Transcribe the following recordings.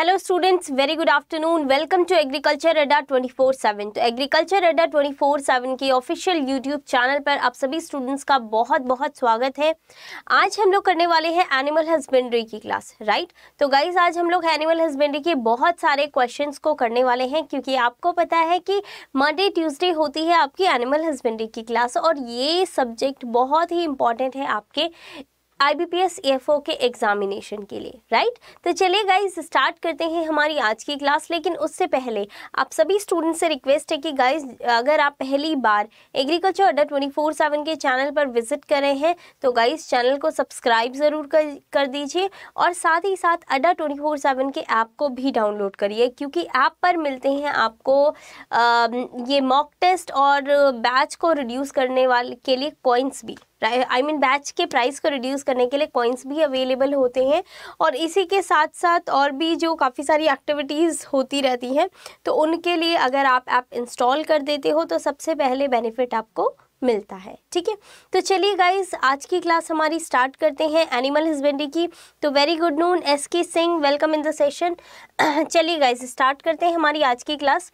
Hello students very good afternoon welcome to agriculture Adda 24/7 तो agriculture Adda 24/7 के official YouTube channel पर आप सभी स्टूडेंट्स का बहुत बहुत स्वागत है आज हम लोग करने वाले हैं एनिमल हस्बेंड्री की क्लास राइट तो गाइज आज हम लोग एनिमल हस्बेंड्री के बहुत सारे क्वेश्चन को करने वाले हैं क्योंकि आपको पता है कि मंडे ट्यूजडे होती है आपकी एनिमल हस्बेंड्री की क्लास और ये सब्जेक्ट बहुत ही इंपॉर्टेंट है आपके आईबीपीएस एएफओ e के एग्जामिनेशन के लिए राइट तो चलिए गाइज स्टार्ट करते हैं हमारी आज की क्लास लेकिन उससे पहले आप सभी स्टूडेंट से रिक्वेस्ट है कि गाइज अगर आप पहली बार agriculture Adda twenty four seven के चैनल पर विजिट कर रहे हैं तो गाइज चैनल को सब्सक्राइब ज़रूर कर कर दीजिए और साथ ही साथ अड्डा ट्वेंटी फोर सेवन के ऐप को भी डाउनलोड करिए क्योंकि ऐप पर मिलते हैं आपको आ, ये मॉक टेस्ट और बैच को रिड्यूस करने वाले के लिए कॉइन्स भी आई मीन बैच के प्राइस को रिड्यूस करने के लिए कॉइन्स भी अवेलेबल होते हैं और इसी के साथ साथ और भी जो काफ़ी सारी एक्टिविटीज़ होती रहती हैं तो उनके लिए अगर आप ऐप इंस्टॉल कर देते हो तो सबसे पहले बेनिफिट आपको मिलता है ठीक है तो चलिए गाइज आज की क्लास हमारी स्टार्ट करते हैं एनिमल हस्बेंड्री की तो very good noon S K Singh welcome in the session चलिए गाइज स्टार्ट करते हैं हमारी आज की क्लास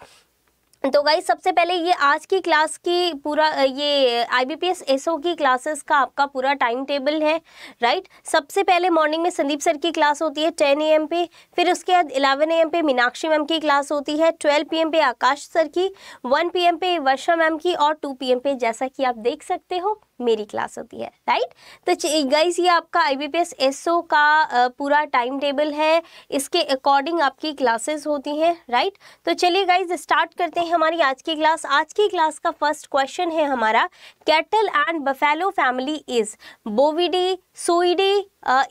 तो गाई सबसे पहले ये आज की क्लास की पूरा ये I B P S S O की क्लासेस का आपका पूरा टाइम टेबल है राइट सबसे पहले मॉर्निंग में संदीप सर की क्लास होती है टेन ए एम पे फिर उसके बाद इलेवन ए एम पे मीनाक्षी मैम की क्लास होती है ट्वेल्व पी एम पे आकाश सर की वन पी एम पे वर्षा मैम की और टू पी एम पे जैसा कि आप देख सकते हो मेरी क्लास होती है राइट तो गाइस ये आपका आई बी एसओ का पूरा टाइम टेबल है इसके अकॉर्डिंग आपकी क्लासेस होती हैं राइट तो चलिए गाइस स्टार्ट करते हैं हमारी आज की क्लास आज की क्लास का फर्स्ट क्वेश्चन है हमारा cattle and buffalo family is bovidae suidae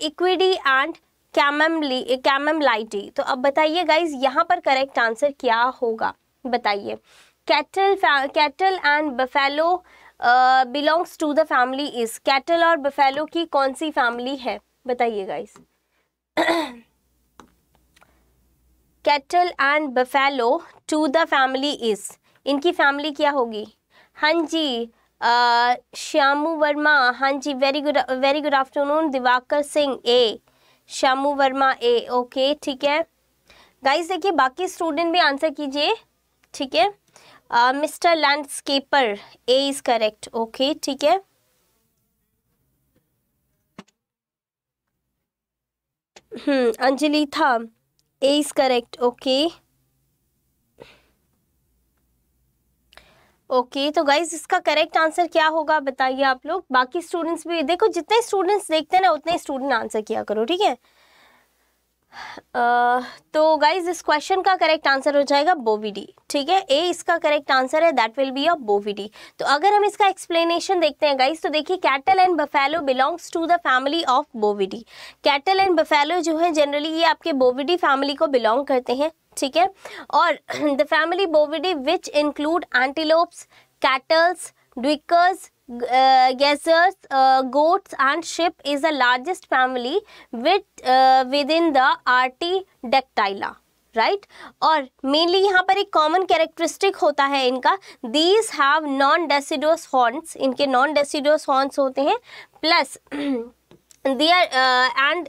equidae and cam camelidae तो अब बताइए गाइज यहाँ पर करेक्ट आंसर क्या होगा बताइए cattle cattle and buffalo belongs to the family is cattle और बफेलो की कौन सी फैमिली है बताइए guys cattle and buffalo to the family is इनकी फैमिली क्या होगी हाँ जी श्यामू वर्मा हाँ जी very good very good afternoon Diwakar Singh A Shyamu Verma A okay ठीक है गाइस देखिए बाकी स्टूडेंट भी आंसर कीजिए ठीक है mister landscaper A is correct okay ठीक है अंजलि था A is correct okay okay okay, तो गाइज इसका करेक्ट आंसर क्या होगा बताइए आप लोग बाकी स्टूडेंट्स भी देखो जितने स्टूडेंट्स देखते हैं ना उतने स्टूडेंट आंसर किया करो ठीक है तो गाइज इस क्वेश्चन का करेक्ट आंसर हो जाएगा बोविडी ठीक है ए इसका करेक्ट आंसर है that will be a bovidae तो अगर हम इसका एक्सप्लेनेशन देखते हैं गाइज तो देखिए cattle and buffalo belongs to the family of bovidae cattle and buffalo जो है जनरली ये आपके बोविडी फैमिली को बिलोंग करते हैं ठीक है और the family bovidae which include antelopes cattles duikers gazelles goats and sheep is the largest family with with in the artiodactyla right और मेनली यहाँ पर एक कॉमन कैरेक्टरिस्टिक होता है इनका these have non deciduous horns इनके non deciduous horns होते हैं plus there and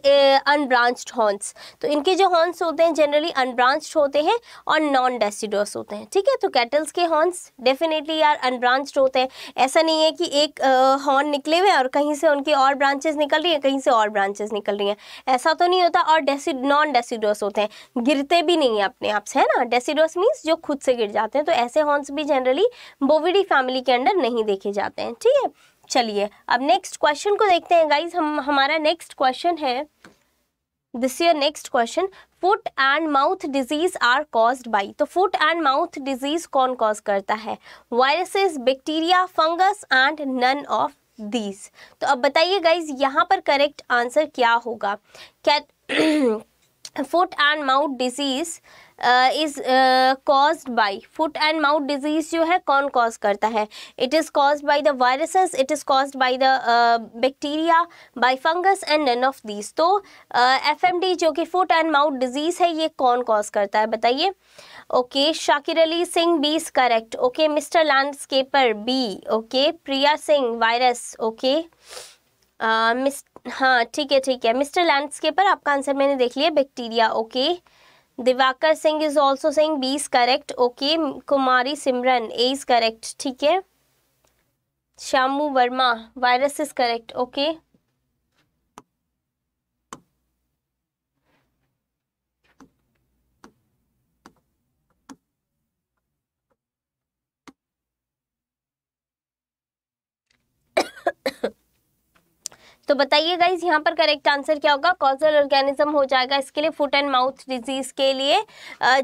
unbranched horns तो इनके जो हॉर्न्स होते हैं जनरली अनब्रांच्ड होते हैं और नॉन डेसीडोस होते हैं ठीक है तो कैटल्स के हॉर्न्स डेफिनेटली यार अनब्रांच्ड होते हैं ऐसा नहीं है कि एक हॉर्न uh, निकले हुए और कहीं से उनके और ब्रांचेस निकल रही हैं कहीं से और ब्रांचेस निकल रही हैं ऐसा तो नहीं होता और डेसिड नॉन डेसीडोस होते हैं गिरते भी नहीं हैं अपने आप से है ना डेसीडोस मीन्स जो खुद से गिर जाते हैं तो ऐसे हॉर्न्स भी जनरली बोविडी फैमिली के अंडर नहीं देखे जाते हैं ठीक है चलिए अब नेक्स्ट क्वेश्चन को देखते हैं गाइज हम हमारा नेक्स्ट क्वेश्चन है this year next question foot and mouth disease are caused by तो फुट एंड माउथ डिजीज कौन कॉज करता है viruses bacteria fungus and none of these तो अब बताइए गाइज यहाँ पर करेक्ट आंसर क्या होगा क्या foot and mouth disease is cause by foot and mouth disease जो है कौन कॉज करता है it is cause by the viruses it is caused by the bacteria by fungus and none of these तो F M D जो कि foot and mouth disease है ये कौन कॉज करता है बताइए okay Shakir Ali Singh B is correct okay mister landscaper B okay Priya Singh virus okay uh, miss हाँ ठीक है ठीक है मिस्टर लैंडस्केपर आपका आंसर मैंने देख लिया bacteria okay okay. Diwakar Singh is also Singh B is correct okay Kumari Simran A is correct ठीक है Shyamu Verma virus is correct okay तो बताइए गाइज यहाँ पर करेक्ट आंसर क्या होगा कॉजल ऑर्गेनिज्म हो जाएगा इसके लिए फुट एंड माउथ डिजीज के लिए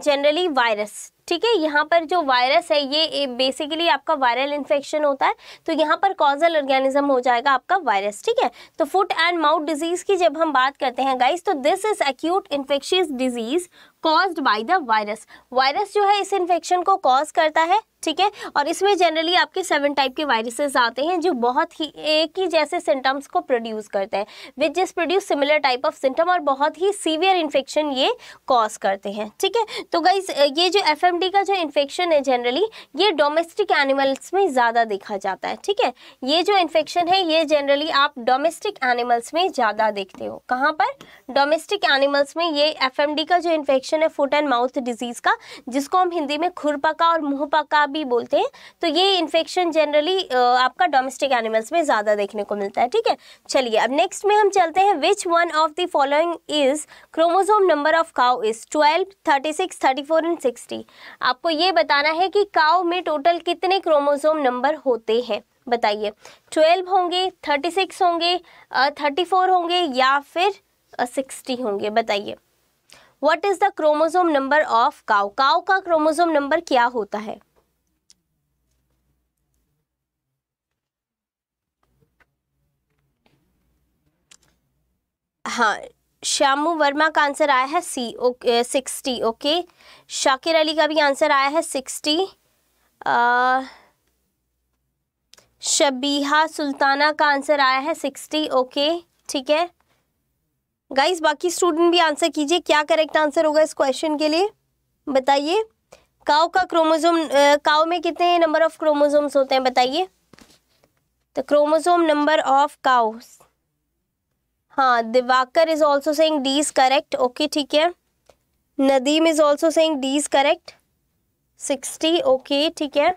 जनरली वायरस ठीक है यहाँ पर जो वायरस है ये बेसिकली आपका वायरल इन्फेक्शन होता है तो यहाँ पर कॉजल ऑर्गेनिज्म हो जाएगा आपका वायरस ठीक है तो फुट एंड माउथ डिजीज की जब हम बात करते हैं गाइस तो this is acute infectious disease caused by the virus virus जो है इस इन्फेक्शन को कॉज करता है ठीक है और इसमें जनरली आपके सेवन टाइप के वायरसेस आते हैं जो बहुत ही एक ही जैसे सिम्टम्स को प्रोड्यूस करते हैं विच जिस produce similar type of symptom और बहुत ही सीवियर इन्फेक्शन ये कॉज करते हैं ठीक है तो गाइज ये जो एफ एमडी का जो इन्फेक्शन है जनरली ये डोमेस्टिक एनिमल्स में ज़्यादा देखा जाता है ठीक है ये जो इन्फेक्शन है ये जनरली आप डोमेस्टिक एनिमल्स में ज़्यादा देखते हो कहाँ पर डोमेस्टिक एनिमल्स में ये एफ का जो इन्फेक्शन है फुट एंड माउथ डिजीज़ का जिसको हम हिंदी में खुरपका और मुँह भी बोलते हैं तो ये इन्फेक्शन जनरली आपका डोमेस्टिक एनिमल्स में ज़्यादा देखने को मिलता है ठीक है चलिए अब नेक्स्ट में हम चलते हैं which one of the following is chromosome number of cow is twelve thirty six thirty four and sixty आपको ये बताना है कि काव में टोटल कितने क्रोमोसोम नंबर होते हैं बताइए ट्वेल्व होंगे थर्टी सिक्स होंगे थर्टी फोर होंगे या फिर सिक्सटी होंगे बताइए what is the chromosome number of cow cow का क्रोमोसोम नंबर क्या होता है हाँ श्यामू वर्मा का आंसर आया है C okay sixty okay Shakir Ali का भी आंसर आया है सिक्सटी शबीहा सुल्ताना का आंसर आया है सिक्सटी ओके ठीक है गाइस बाकी स्टूडेंट भी आंसर कीजिए क्या करेक्ट आंसर होगा इस क्वेश्चन के लिए बताइए काओ का क्रोमोजोम काओ में कितने नंबर ऑफ क्रोमोजोम्स होते हैं बताइए तो क्रोमोजोम नंबर ऑफ काओ हाँ Diwakar is also saying D is correct okay ठीक है Nadeem is also saying D is correct sixty okay ठीक है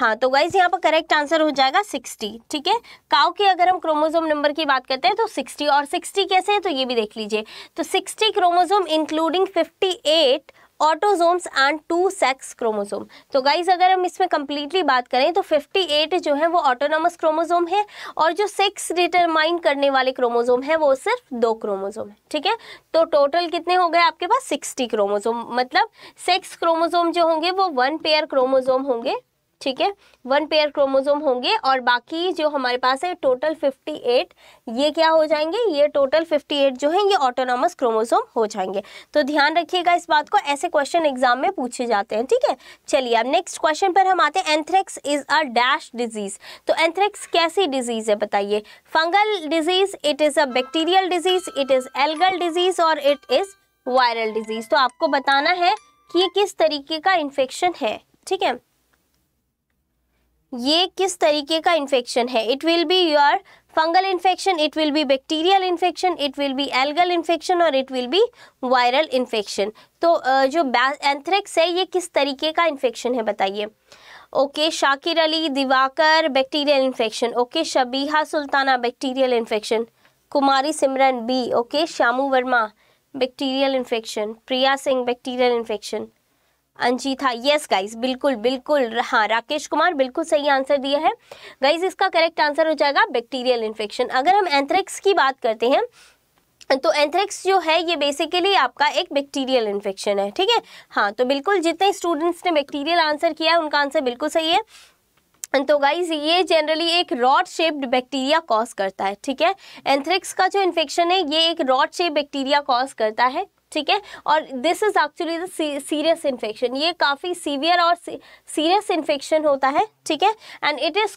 हाँ तो गाइज यहाँ पर करेक्ट आंसर हो जाएगा सिक्सटी ठीक है काउ के अगर हम क्रोमोजोम नंबर की बात करते हैं तो सिक्सटी और सिक्सटी कैसे है तो ये भी देख लीजिए तो sixty chromosome including fifty eight autosomes and two sex chromosome तो गाइज अगर हम इसमें कंप्लीटली बात करें तो 58 जो है वो ऑटोनोमस क्रोमोजोम है और जो सेक्स डिटरमाइन करने वाले क्रोमोजोम है वो सिर्फ दो क्रोमोजोम है ठीक है तो टोटल कितने हो गए आपके पास 60 क्रोमोजोम मतलब सेक्स क्रोमोजोम जो होंगे वो वन पेयर क्रोमोजोम होंगे ठीक है वन पेयर क्रोमोजोम होंगे और बाकी जो हमारे पास है टोटल 58 ये क्या हो जाएंगे ये टोटल 58 जो है ये ऑटोनॉमस क्रोमोजोम हो जाएंगे तो ध्यान रखिएगा इस बात को ऐसे क्वेश्चन एग्जाम में पूछे जाते हैं ठीक है चलिए अब नेक्स्ट क्वेश्चन पर हम आते हैं anthrax is a dash disease तो एंथ्रेक्स कैसी डिजीज है बताइए fungal disease it is a bacterial disease it is algal disease और इट इज वायरल डिजीज तो आपको बताना है कि ये किस तरीके का इन्फेक्शन है ठीक है ये किस तरीके का इन्फेक्शन है it will be your fungal infection it will be bacterial infection it will be algal infection और it will be viral infection तो जो एंथ्रेक्स है ये किस तरीके का इन्फेक्शन है बताइए okay okay, Shakir Ali Diwakar bacterial infection okay Shabiha Sultana bacterial infection Kumari Simran B okay Shyamu Verma bacterial infection Priya Singh bacterial infection Anji था यस गाइस बिल्कुल बिल्कुल हाँ राकेश कुमार बिल्कुल सही आंसर दिया है गाइस इसका करेक्ट आंसर हो जाएगा बैक्टीरियल इन्फेक्शन अगर हम एंथ्रेक्स की बात करते हैं तो एंथ्रेक्स जो है ये बेसिकली आपका एक बैक्टीरियल इन्फेक्शन है ठीक है हाँ तो बिल्कुल जितने स्टूडेंट्स ने बैक्टीरियल आंसर किया है उनका आंसर बिल्कुल सही है तो गाइज ये जनरली एक रॉड शेप्ड बैक्टीरिया कॉज करता है ठीक है एंथ्रेक्स का जो इन्फेक्शन है ये एक रॉड शेप बैक्टीरिया कॉज करता है ठीक है और this is actually serious infection ये काफ़ी सीवियर और सीरियस इन्फेक्शन होता है ठीक है and it is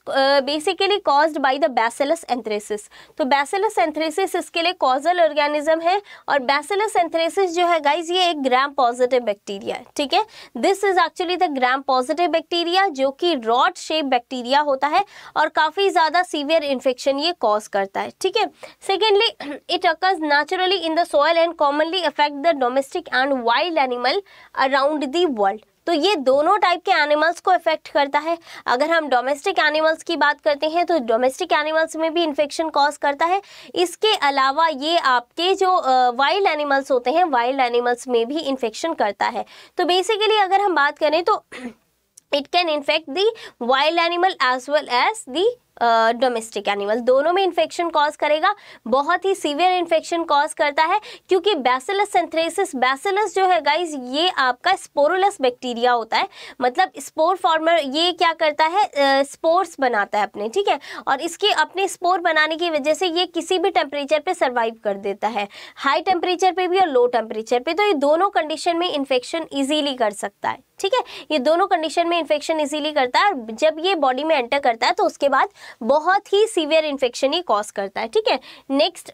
basically cause by the bacillus anthracis तो बैसेलस एंथ्रेसिस इसके लिए कॉजल ऑर्गेनिज्म है और बैसेलस एंथ्रेसिस जो है गाइज ये एक ग्राम पॉजिटिव बैक्टीरिया है ठीक है this is actually the gram positive bacteria जो कि रॉड शेप बैक्टीरिया होता है और काफ़ी ज़्यादा सीवियर इन्फेक्शन ये कॉज करता है ठीक है secondly it occurs naturally in the soil and commonly affect the other domestic and wild animal around the world तो ये दोनों टाइप के एनिमल्स को इफेक्ट करता है अगर हम डोमेस्टिक एनिमल्स की बात करते हैं तो डोमेस्टिक एनिमल्स में भी इन्फेक्शन कॉज करता है इसके अलावा ये आपके जो वाइल्ड एनिमल्स होते हैं वाइल्ड एनिमल्स में भी इन्फेक्शन करता है तो बेसिकली अगर हम बात करें तो it can infect the wild animal as well as the domestic animal दोनों में इन्फेक्शन कॉज करेगा बहुत ही सीवियर इन्फेक्शन कॉज करता है क्योंकि बैसिलस सेंथ्रेसिस बैसिलस जो है गाइज ये आपका स्पोरोलस बैक्टीरिया होता है मतलब स्पोर फॉर्मर ये क्या करता है स्पोर्स uh, बनाता है अपने ठीक है और इसके अपने स्पोर बनाने की वजह से ये किसी भी टेम्परेचर पर सर्वाइव कर देता है हाई टेम्परेचर पर भी और लो टेम्परेचर पर तो ये दोनों कंडीशन में इन्फेक्शन ईजीली कर सकता है ठीक है ये दोनों कंडीशन में इन्फेक्शन इजीली करता है और जब ये बॉडी में एंटर करता है तो उसके बाद बहुत ही सीवियर इन्फेक्शन ये कॉज करता है ठीक है नेक्स्ट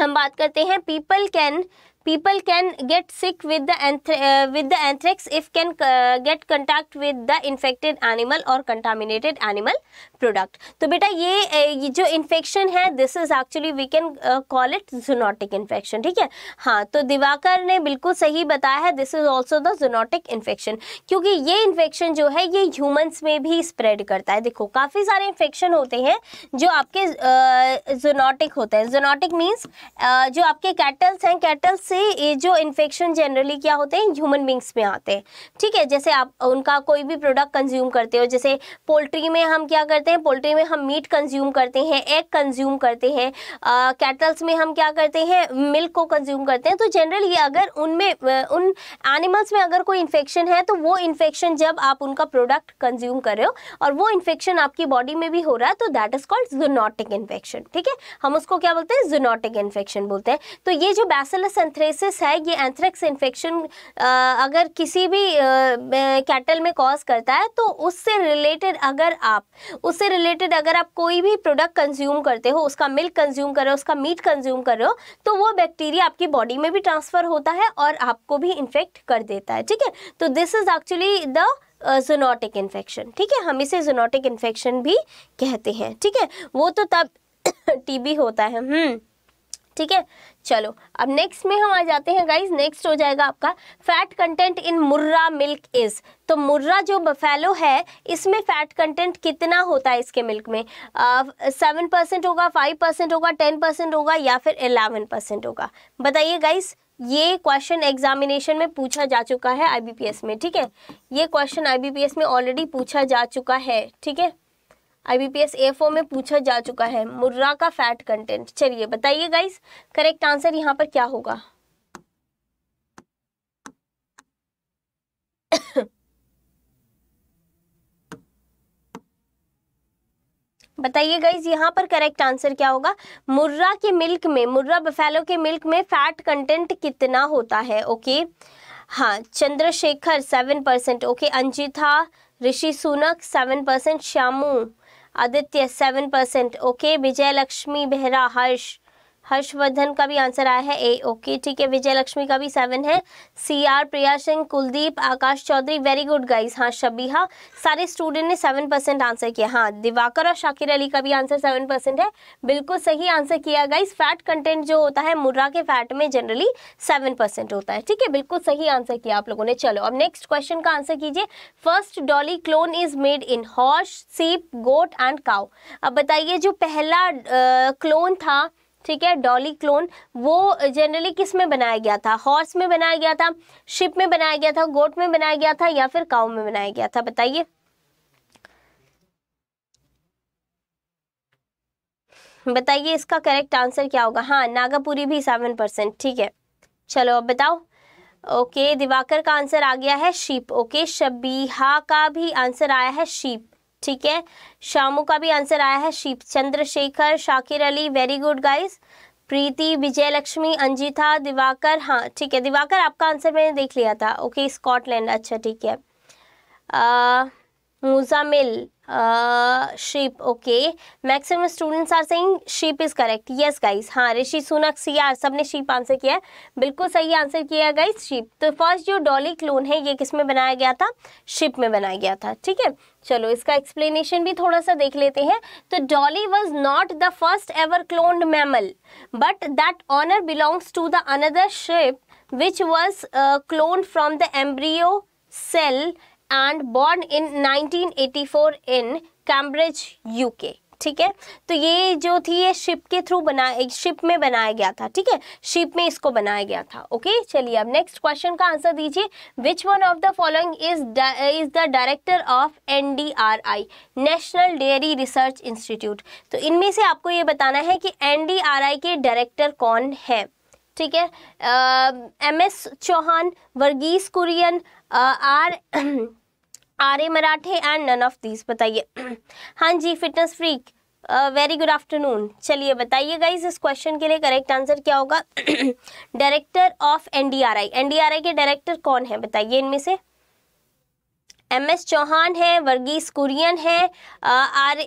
हम बात करते हैं people can people can get sick with with the anthrax if can get can with the infected animal और कंटामिनेटेड एनिमल प्रोडक्ट तो बेटा ये, जो इन्फेक्शन है this is actually we can call it zoonotic infection ठीक है हाँ तो दिवाकर ने बिल्कुल सही बताया है this is also the zoonotic infection क्योंकि ये इन्फेक्शन जो है ये ह्यूमन्स में भी स्प्रेड करता है देखो काफ़ी सारे इन्फेक्शन होते हैं जो आपके जोनोटिक uh, होते हैं जोनोटिक मीन्स uh, जो आपके कैटल्स हैं कैटल्स से ये जो इन्फेक्शन जनरली क्या होते हैं ह्यूमन बींग्स में आते हैं ठीक है जैसे आप उनका कोई भी प्रोडक्ट कंज्यूम करते हो जैसे पोल्ट्री में हम क्या करते हैं पोल्ट्री में हम मीट कंज्यूम करते हैं एग कंज्यूम करते हैं कैटल्स में हम क्या करते हैं मिल्क को कंज्यूम करते हैं तो जनरली अगर उनमें उन एनिमल्स में अगर कोई इन्फेक्शन है तो वो इन्फेक्शन जब आप उनका प्रोडक्ट कंज्यूम कर रहे हो और वो इन्फेक्शन आपकी बॉडी में भी हो रहा है तो that is called zoonotic infection ठीक है हम उसको क्या बोलते हैं जूनोटिक इन्फेक्शन बोलते हैं तो ये जो बैसेलस एंथ्रेसिस एंथ्रेसिस है ये एंथ्रेक्स इन्फेक्शन अगर किसी भी कैटल में कॉज करता है तो उससे रिलेटेड अगर आप उससे रिलेटेड अगर आप कोई भी प्रोडक्ट कंज्यूम करते हो उसका मिल्क कंज्यूम कर रहे हो उसका मीट कंज्यूम कर रहे हो तो वो बैक्टीरिया आपकी बॉडी में भी ट्रांसफ़र होता है और आपको भी इन्फेक्ट कर देता है ठीक है तो this is actually the zoonotic infection ठीक है हम इसे जोनोटिक इन्फेक्शन भी कहते हैं ठीक है वो तो तब टीबी होता है हम्म hmm. ठीक है चलो अब नेक्स्ट में हम आ जाते हैं गाइज नेक्स्ट हो जाएगा आपका fat content in Murrah milk is तो मुर्रा जो बफेलो है इसमें फैट कंटेंट कितना होता है इसके मिल्क में सेवन परसेंट होगा फाइव परसेंट होगा टेन परसेंट होगा या फिर एलेवन परसेंट होगा बताइए गाइज ये क्वेश्चन एग्जामिनेशन में पूछा जा चुका है आई में ठीक है ये क्वेश्चन आई में ऑलरेडी पूछा जा चुका है ठीक है आईबीपीएस ए फोर में पूछा जा चुका है मुर्रा का फैट कंटेंट चलिए बताइए गाइस करेक्ट आंसर यहाँ पर क्या होगा बताइए गाइज यहाँ पर करेक्ट आंसर क्या होगा मुर्रा के मिल्क में मुर्रा बफेलो के मिल्क में फैट कंटेंट कितना होता है ओके हाँ Chandrashekhar seven percent okay Anjita Rishi Sunak seven percent Shyamu Aditya seven percent okay Vijayalakshmi Behera Harsh Harshvardhan का भी आंसर आया है ए ओके ठीक है विजय लक्ष्मी का भी सेवन है C R Priya Singh Kuldeep Akash Chaudhary very good guys हाँ शबीहा सारे स्टूडेंट ने सेवन परसेंट आंसर किया हाँ दिवाकर और शाकिर अली का भी आंसर सेवन परसेंट है बिल्कुल सही आंसर किया गाइस फैट कंटेंट जो होता है मुर्रा के फैट में जनरली सेवन परसेंट होता है ठीक है बिल्कुल सही आंसर किया आप लोगों ने चलो अब नेक्स्ट क्वेश्चन का आंसर कीजिए first Dolly clone is made in horse sheep goat and cow अब बताइए जो पहला क्लोन था ठीक है डॉली क्लोन वो जनरली किस में बनाया गया था हॉर्स में बनाया गया था शिप में बनाया गया था गोट में बनाया गया था या फिर काउ में बनाया गया था बताइए बताइए इसका करेक्ट आंसर क्या होगा हाँ नागापुरी भी सेवन परसेंट ठीक है चलो अब बताओ ओके दिवाकर का आंसर आ गया है शीप ओके शबीहा का भी आंसर आया है शीप ठीक है शामू का भी आंसर आया है Shiv Chandrashekhar Shakir Ali very good guys Preeti Vijayalakshmi Anjita Diwakar हाँ ठीक है दिवाकर आपका आंसर मैंने देख लिया था ओके स्कॉटलैंड अच्छा ठीक है Muzammil sheep okay maximum students are saying sheep is correct yes guys हाँ ऋषि सुनक सी आर सब ने शिप आंसर किया है बिल्कुल सही आंसर किया है guys sheep तो फर्स्ट जो डॉली क्लोन है ये किस में बनाया गया था शिप में बनाया गया था ठीक है चलो इसका एक्सप्लेनेशन भी थोड़ा सा देख लेते हैं तो Dolly was not the first ever cloned mammal but that honour belongs to the another sheep which was cloned from the embryo cell and born in 1984 in Cambridge के ठीक है तो ये जो थी ये शिप के थ्रू बना शिप में बनाया गया था ठीक है शिप में इसको बनाया गया था ओके चलिए अब नेक्स्ट क्वेश्चन का आंसर दीजिए which one of the following is is the director of NDRI national dairy research institute तो इनमें से आपको ये बताना है कि एनडीआरआई के डायरेक्टर कौन है ठीक है M S Chauhan Verghese Kurien R Arya Marathe and none of these बताइए हाँ जी fitness freak very good afternoon चलिए बताइए गाइज इस क्वेश्चन के लिए करेक्ट आंसर क्या होगा डायरेक्टर ऑफ एनडीआरआई एनडीआरआई के डायरेक्टर कौन है बताइए इनमें से एम एस चौहान है वर्गीस कुरियन है आर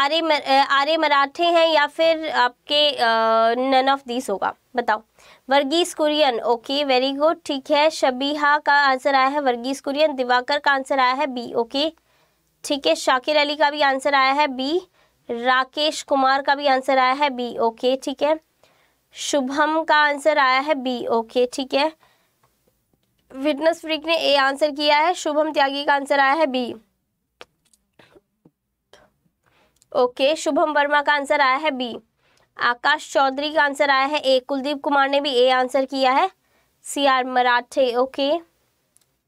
आर ए मराठे हैं या फिर आपके नन ऑफ दीस होगा बताओ Verghese Kurien okay very good ठीक है शबीहा का आंसर आया है वर्गीस कुरियन दिवाकर का आंसर आया है बी ओके ठीक है शाकिर अली का भी आंसर आया है बी राकेश कुमार का भी आंसर आया है बी ओके ठीक है शुभम का आंसर आया है बी ओके ठीक है फिटनेस फ्रीक ने ए आंसर किया है शुभम त्यागी का आंसर आया है बी ओके शुभम वर्मा का आंसर आया है बी आकाश चौधरी का आंसर आया है ए कुलदीप कुमार ने भी ए आंसर किया है सी आर मराठे ओके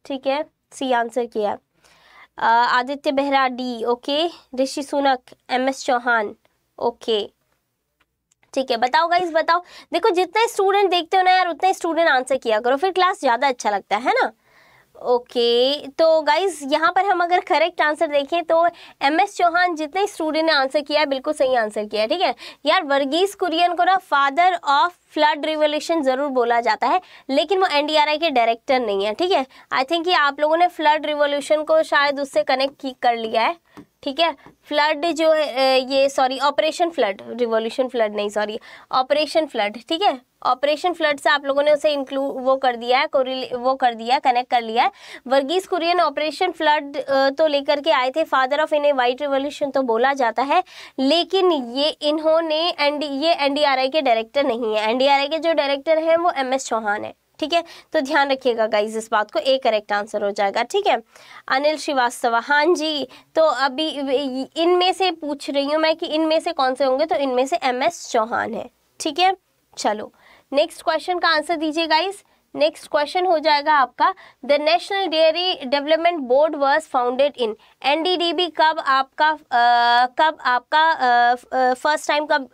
ठीक है सी आंसर किया Aditya Behera D okay Rishi Sunak M S Chauhan okay ठीक है बताओ गाइज बताओ देखो जितने स्टूडेंट देखते हो ना यार उतने स्टूडेंट आंसर किया करो फिर क्लास ज़्यादा अच्छा लगता है ना ओके okay, तो गाइज यहाँ पर हम अगर करेक्ट आंसर देखें तो एम एस चौहान जितने स्टूडेंट ने आंसर किया है बिल्कुल सही आंसर किया है ठीक है यार वर्गीज कुरियन को ना फादर ऑफ फ्लड रिवोल्यूशन ज़रूर बोला जाता है लेकिन वो एनडीआरआई के डायरेक्टर नहीं है ठीक है आई थिंक ये आप लोगों ने फ्लड रिवोल्यूशन को शायद उससे कनेक्ट कर लिया है ठीक है फ्लड जो है ये sorry operation flood revolution flood नहीं सॉरी ऑपरेशन फ्लड ठीक है ऑपरेशन फ्लड से आप लोगों ने उसे इंक्लूड वो कर दिया है वो कर दिया कनेक्ट कर लिया है वर्गीज कुरियन ऑपरेशन फ्लड तो लेकर के आए थे फादर ऑफ इन्हें वाइट रिवोल्यूशन तो बोला जाता है लेकिन ये इन्होंने एन ये एनडीआरआई के डायरेक्टर नहीं है एनडीआरआई के जो डायरेक्टर हैं वो एम एस चौहान है ठीक है तो ध्यान रखिएगा गाइज इस बात को एक करेक्ट आंसर हो जाएगा ठीक है अनिल श्रीवास्तव हाँ जी तो अभी इनमें से पूछ रही हूँ मैं कि इनमें से कौन से होंगे तो इनमें से एम एस चौहान है ठीक है चलो नेक्स्ट क्वेश्चन का आंसर दीजिए गाइस नेक्स्ट क्वेश्चन हो जाएगा आपका the national dairy development board was founded in NDDB कब आपका आ, कब आपका फर्स्ट टाइम कब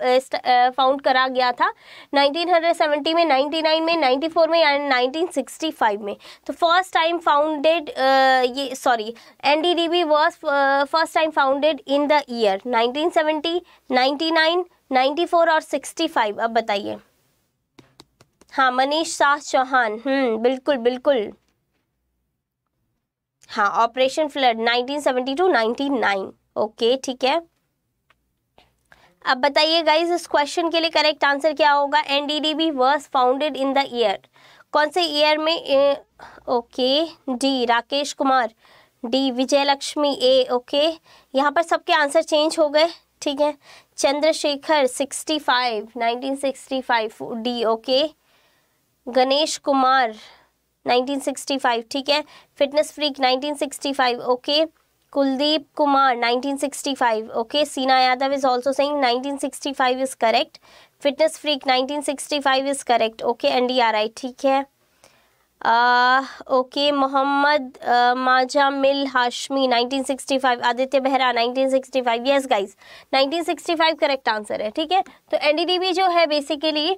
फाउंड करा गया था 1970 में 99 में 94 में एंड 1965 में तो फर्स्ट टाइम फाउंडेड ये sorry NDDB was first time founded in the year 1970 99 94 और 65 अब बताइए हाँ मनीष शाह चौहान हम्म बिल्कुल बिल्कुल हाँ operation flood seventy two 99 okay ठीक है अब बताइए गाइज इस क्वेश्चन के लिए करेक्ट आंसर क्या होगा N D D B was founded in the year कौन से ईयर में A, okay D Rakesh Kumar D Vijay Lakshmi A okay यहाँ पर सबके आंसर चेंज हो गए ठीक है Chandrashekhar sixty five nineteen sixty five D okay Ganesh Kumar 1965 ठीक है fitness freak 1965 okay Kuldeep Kumar 1965 okay Seena Yadav is also saying 1965 is correct fitness freak 1965 is correct okay N D R I ठीक है okay Mohammad Muzammil Hashmi 1965 Aditya Behera 1965 yes guys 1965 correct answer है ठीक है तो NDDB जो है basically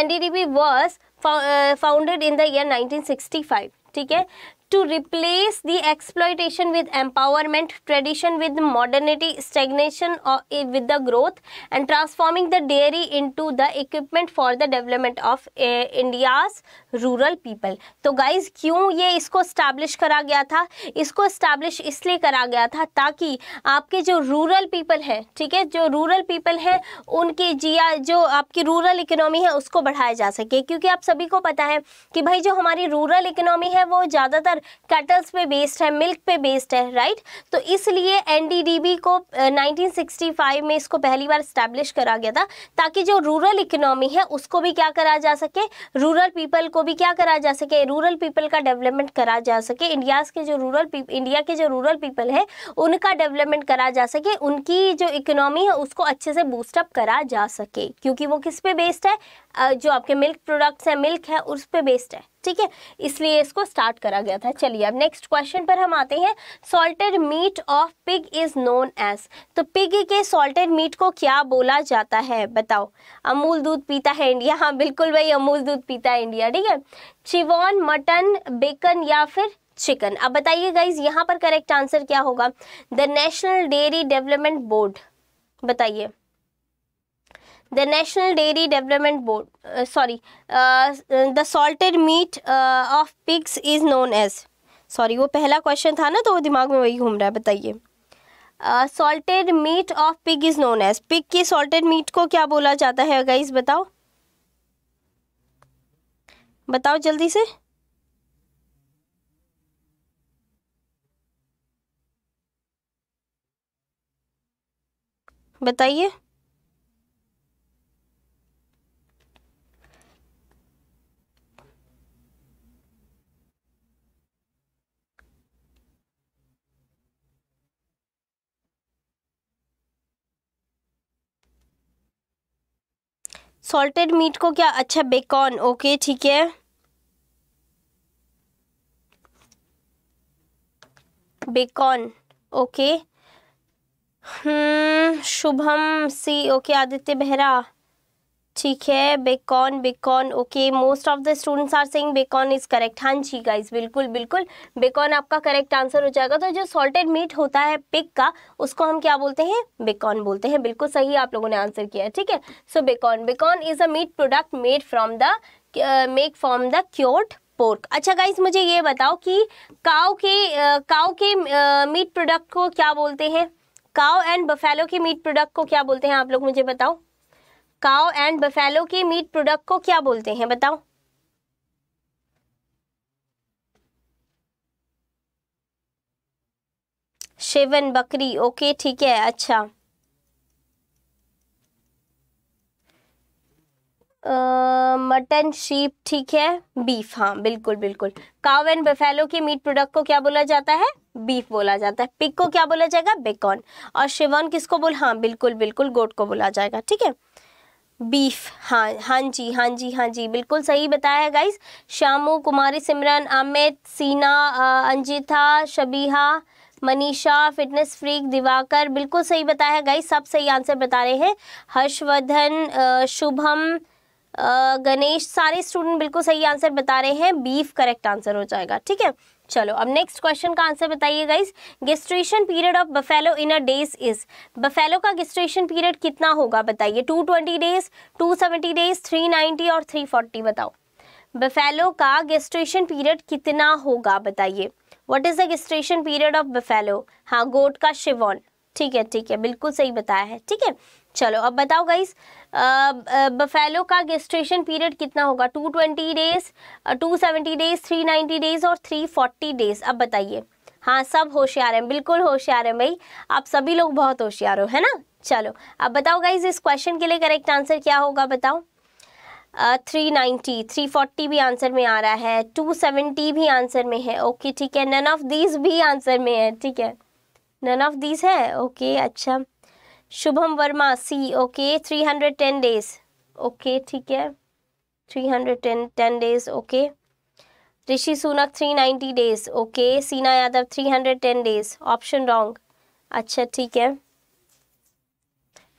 NDDB was Uh, founded in the year 1965 Okay, to replace the exploitation with empowerment, tradition with modernity, stagnation or, eh, with the growth and transforming the dairy into the equipment for the development of uh, India's rural people तो guys क्यों ये इसको establish करा गया था इसको establish इसलिए करा गया था ताकि आपके जो रूरल पीपल है ठीक है जो रूरल पीपल है उनकी जिया जो आपकी रूरल इकोनॉमी है उसको बढ़ाया जा सके क्योंकि आप सभी को पता है कि भाई जो हमारी रूरल इकोनॉमी है वो ज़्यादातर कैटल्स पे बेस्ड है मिल्क पे बेस्ड है राइट तो इसलिए एन को नाइनटीन में इसको पहली बार इस्टेब्लिश करा गया था ताकि जो रूरल इकोनॉमी है उसको भी क्या करा जा सके रूरल पीपल को को भी क्या करा जा सके रूरल पीपल का डेवलपमेंट करा जा सके इंडिया के जो रूरल इंडिया के जो रूरल पीपल है उनका डेवलपमेंट करा जा सके उनकी जो इकोनॉमी है उसको अच्छे से बूस्टअप करा जा सके क्योंकि वो किस पे बेस्ड है जो आपके मिल्क प्रोडक्ट्स हैं मिल्क है उस पर बेस्ड है ठीक है इसलिए इसको स्टार्ट करा गया था चलिए अब नेक्स्ट क्वेश्चन पर हम आते हैं salted meat of pig is known as तो पिग के सॉल्टेड मीट को क्या बोला जाता है बताओ अमूल दूध पीता है इंडिया हाँ बिल्कुल भाई अमूल दूध पीता है इंडिया ठीक है चिवॉन मटन बेकन या फिर चिकन अब बताइए गाइज यहाँ पर करेक्ट आंसर क्या होगा the national dairy development board बताइए the national dairy development board sorry the salted meat of pigs is known as sorry वो पहला क्वेश्चन था ना तो वो दिमाग में वही घूम रहा है बताइए salted meat of pig is known as pig की सॉल्टेड मीट को क्या बोला जाता है गाइस बताओ बताओ जल्दी से बताइए सॉल्टेड मीट को क्या अच्छा बेकॉन ओके ठीक है बेकॉन ओके हम्म, शुभम सी ओके आदित्य बेहरा ठीक है bacon bacon okay most of the students are saying bacon is correct हाँ जी गाइस बिल्कुल बिल्कुल बेकॉन आपका करेक्ट आंसर हो जाएगा तो जो सॉल्टेड मीट होता है पिक का उसको हम क्या बोलते हैं बेकॉन बोलते हैं बिल्कुल सही आप लोगों ने आंसर किया है ठीक है so bacon bacon is a meat product made from the make from the cured pork अच्छा गाइज मुझे ये बताओ कि काओ के काओ uh, के मीट uh, प्रोडक्ट को क्या बोलते हैं काओ एंड बफेलो के मीट प्रोडक्ट को क्या बोलते हैं आप लोग मुझे बताओ काओ एंड बफेलो के मीट प्रोडक्ट को क्या बोलते हैं बताओ शेवन बकरी ओके ठीक है अच्छा मटन शीप ठीक है बीफ हाँ बिल्कुल बिल्कुल काव एंड बफेलो के मीट प्रोडक्ट को क्या बोला जाता है बीफ बोला जाता है पिक को क्या बोला जाएगा बेकॉन और शिवन किसको बोल हाँ बिल्कुल बिल्कुल गोट को बोला जाएगा ठीक है बीफ हाँ हाँ जी हाँ जी हाँ जी बिल्कुल सही बताया है guys Shyamu Kumari Simran Amit Seena Anjita Shabiha Manisha fitness freak Diwakar बिल्कुल सही बताया है गाइस सब सही आंसर बता रहे हैं हर्षवर्धन शुभम गणेश सारे स्टूडेंट बिल्कुल सही आंसर बता रहे हैं बीफ करेक्ट आंसर हो जाएगा ठीक है चलो अब नेक्स्ट क्वेश्चन का आंसर बताइए guys gestation period of buffalo in a days is buffalo का गेस्ट्रेशन पीरियड कितना होगा बताइए 220 डेज 270 डेज 390 और 340 बताओ बफेलो का गेस्ट्रेशन पीरियड कितना होगा बताइए what is the gestation period of buffalo हाँ गोट का शिवॉन ठीक है ठीक है बिल्कुल सही बताया है ठीक है चलो अब बताओ गाइस बफेलो का गेस्ट्रेशन पीरियड कितना होगा 220 डेज 270 डेज 390 डेज और 340 डेज अब बताइए हाँ सब होशियार हैं बिल्कुल होशियार हैं भाई आप सभी लोग बहुत होशियार हो है ना चलो अब बताओ गाइज इस क्वेश्चन के लिए करेक्ट आंसर क्या होगा बताओ थ्री नाइन्टी थ्री फोर्टी भी आंसर में आ रहा है टू सेवेंटी भी आंसर में है ओके ठीक है नन ऑफ दीज भी आंसर में है ठीक है नन ऑफ दीज है ओके अच्छा Shubham Verma C okay three hundred ten days okay ठीक है three hundred ten ten days okay Rishi Sunak three ninety days okay Seena Yadav three hundred ten days option wrong अच्छा ठीक है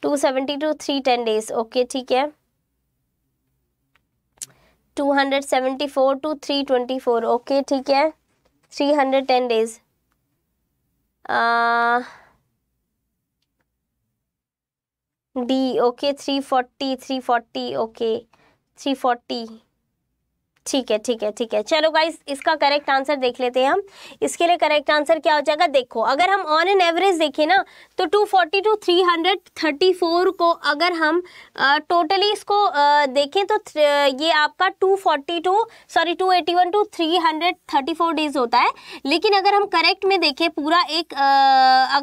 two seventy two three ten days okay ठीक है two hundred seventy four two three twenty four okay ठीक है three hundred ten days D okay three forty three forty okay three forty ठीक है ठीक है ठीक है चलो गाइस इसका करेक्ट आंसर देख लेते हैं हम इसके लिए करेक्ट आंसर क्या हो जाएगा देखो अगर हम ऑन एन एवरेज देखें ना तो 240 टू फ़ोर को अगर हम टोटली इसको आ, देखें तो ये आपका forty two sorry two one two four days होता है लेकिन अगर हम करेक्ट में देखें पूरा एक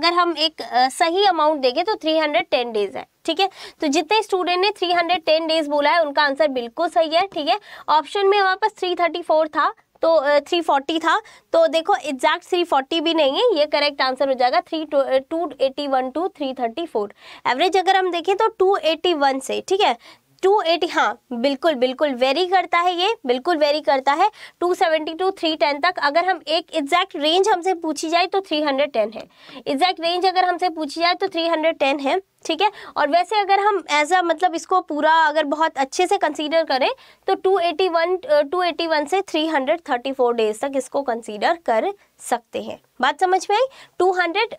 अगर हम एक सही अमाउंट देखें तो टेन डेज है ठीक है तो जितने स्टूडेंट ने 310 डेज बोला है उनका आंसर बिल्कुल सही है ठीक है ऑप्शन में हमारे पास 334 था तो थ्री फोर्टी था तो देखो एग्जैक्ट थ्री फोर्टी भी नहीं है ये करेक्ट आंसर हो जाएगा three two eighty one two three thirty four average अगर हम देखें तो टू एटी वन से ठीक है टू एटी हाँ बिल्कुल बिल्कुल वेरी करता है ये बिल्कुल वेरी करता है two seventy two three ten तक अगर हम एक एग्जैक्ट रेंज हमसे पूछी जाए तो थ्री हंड्रेड टेन है एग्जैक्ट रेंज अगर हमसे पूछी जाए तो थ्री हंड्रेड टेन है ठीक है और वैसे अगर हम एज अ मतलब इसको पूरा अगर बहुत अच्छे से कंसीडर करें तो two two eighty one eighty one से three hundred thirty four days तक इसको कंसीडर कर सकते हैं बात समझ में आई two two hundred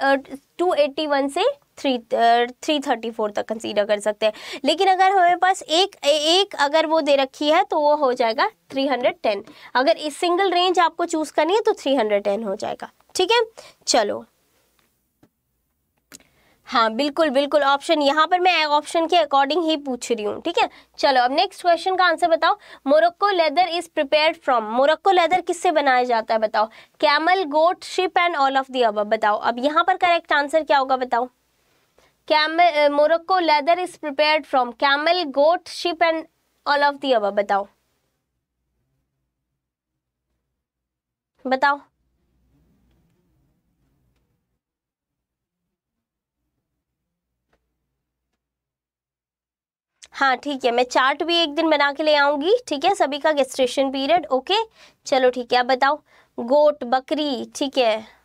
eighty one से थ्री थ्री थर्टी फोर तक कंसीडर कर सकते हैं लेकिन अगर हमारे पास एक एक अगर वो दे रखी है तो वो हो जाएगा थ्री हंड्रेड टेन अगर इस सिंगल रेंज आपको चूज़ करनी है तो थ्री हंड्रेड टेन हो जाएगा ठीक है चलो हाँ बिल्कुल बिल्कुल ऑप्शन यहाँ पर मैं ऑप्शन के अकॉर्डिंग ही पूछ रही हूँ ठीक है चलो अब नेक्स्ट क्वेश्चन का आंसर बताओ Morocco leather is prepared from Morocco leather किससे बनाया जाता है बताओ camel goat sheep and all of the अब बताओ अब यहाँ पर करेक्ट आंसर क्या होगा बताओ camel Morocco leather is prepared from camel goat sheep and all of the अब बताओ बताओ हाँ ठीक है मैं चार्ट भी एक दिन बना के ले आऊंगी ठीक है सभी का गेस्ट्रेशन पीरियड ओके चलो ठीक है आप बताओ गोट बकरी ठीक है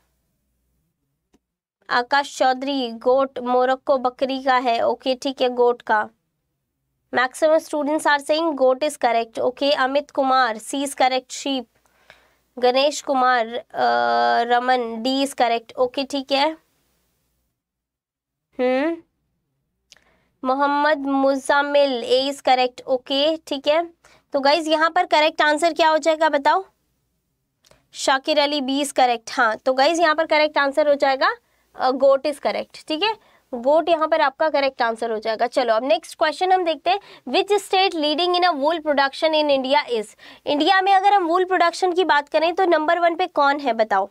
आकाश चौधरी गोट मोरक्को बकरी का है ओके ठीक है गोट का maximum students are saying goat is correct okay Amit Kumar C is correct sheep Ganesh Kumar Raman D is correct okay ठीक है hmm Mohammad Muzammil A is correct okay ठीक है तो गाइज यहाँ पर करेक्ट आंसर क्या हो जाएगा बताओ Shakir Ali B is correct हाँ तो गाइज यहाँ पर करेक्ट आंसर हो जाएगा गोट इज करेक्ट ठीक है गोट यहाँ पर आपका करेक्ट आंसर हो जाएगा चलो अब नेक्स्ट क्वेश्चन हम देखते हैं which state leading in a wool production in India is India में अगर हम वूल प्रोडक्शन की बात करें तो नंबर वन पे कौन है बताओ